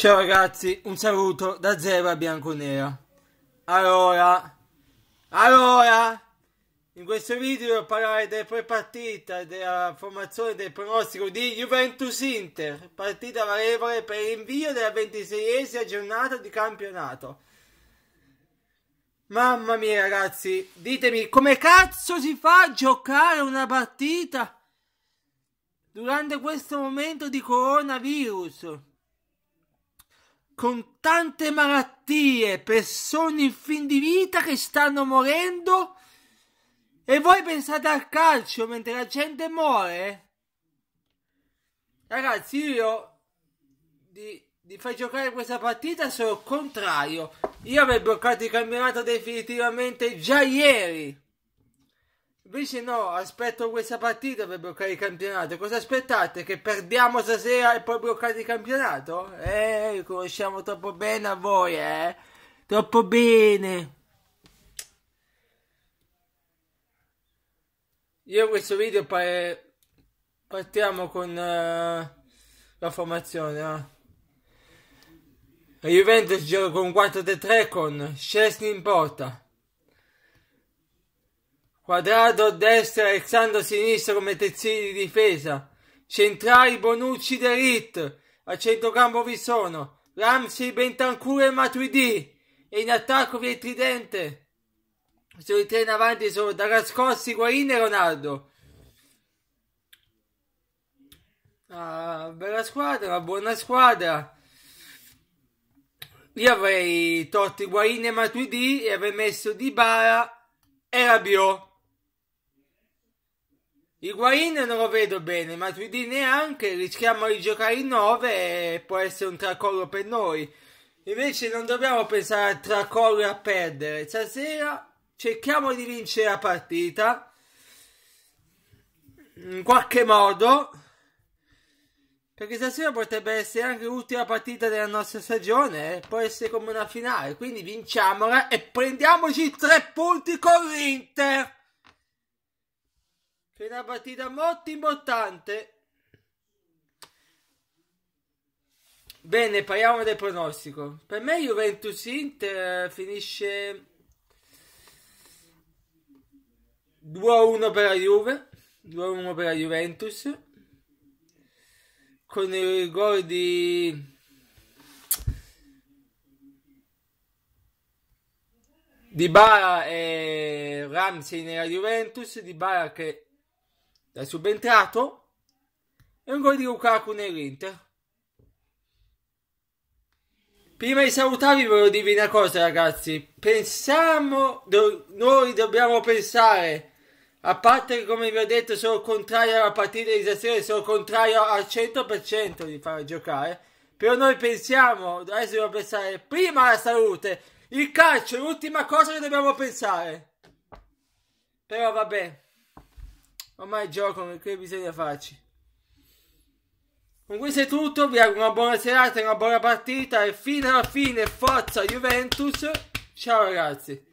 Ciao ragazzi, un saluto da Zeba Bianconera. Allora, allora, in questo video devo parlare delle prepartite, della formazione del pronostico di Juventus-Inter, partita valevole per l'invio della ventiseiesima giornata di campionato. Mamma mia ragazzi, ditemi come cazzo si fa a giocare una partita durante questo momento di coronavirus? con tante malattie, persone in fin di vita che stanno morendo e voi pensate al calcio mentre la gente muore? Ragazzi, io di, di far giocare questa partita sono contrario. Io avrei bloccato il campionato definitivamente già ieri. Invece no, aspetto questa partita per bloccare il campionato. Cosa aspettate? Che perdiamo stasera e poi bloccate il campionato? Eh, conosciamo troppo bene a voi, eh. Troppo bene. Io questo video pare... partiamo con uh, la formazione. Eh. La Juventus gioca con 4-3 con Scesni in porta. Quadrado destra, Alexandro sinistra come terzini di difesa. Centrali Bonucci De Ligt. A centrocampo vi sono Ramsey, Bentancur e Matuidi. E in attacco vi è Tridente. i tre in avanti sono Darascossi, Guarini e Ronaldo. Ah, bella squadra, buona squadra. Io avrei tolto Guarini e Matuidi e avrei messo Di Bara e Rabiot. Higuain non lo vedo bene, Matuidi neanche, rischiamo di giocare in 9 e può essere un tracollo per noi. Invece non dobbiamo pensare a tracollo e a perdere. Stasera cerchiamo di vincere la partita. In qualche modo. Perché stasera potrebbe essere anche l'ultima partita della nostra stagione. Eh. Può essere come una finale. Quindi vinciamola e prendiamoci tre punti con l'Inter. C'è una partita molto importante. Bene, parliamo del pronostico. Per me Juventus Inter eh, finisce 2-1 per la Juve, 2-1 per la Juventus. Con il gol di Di Bara e Ramsey nella Juventus, Di Bara che è subentrato e un gol di Lukaku nell'Inter. Prima di salutarvi voglio dirvi una cosa ragazzi, pensiamo, do, noi dobbiamo pensare, a parte che come vi ho detto sono contrario alla partita di partitizzazione, sono contrario al 100% di far giocare, però noi pensiamo, adesso dobbiamo pensare prima alla salute, il calcio è l'ultima cosa che dobbiamo pensare. Però vabbè ormai gioco, e che bisogna farci. Con questo è tutto, vi auguro una buona serata, una buona partita e fino alla fine forza Juventus. Ciao ragazzi.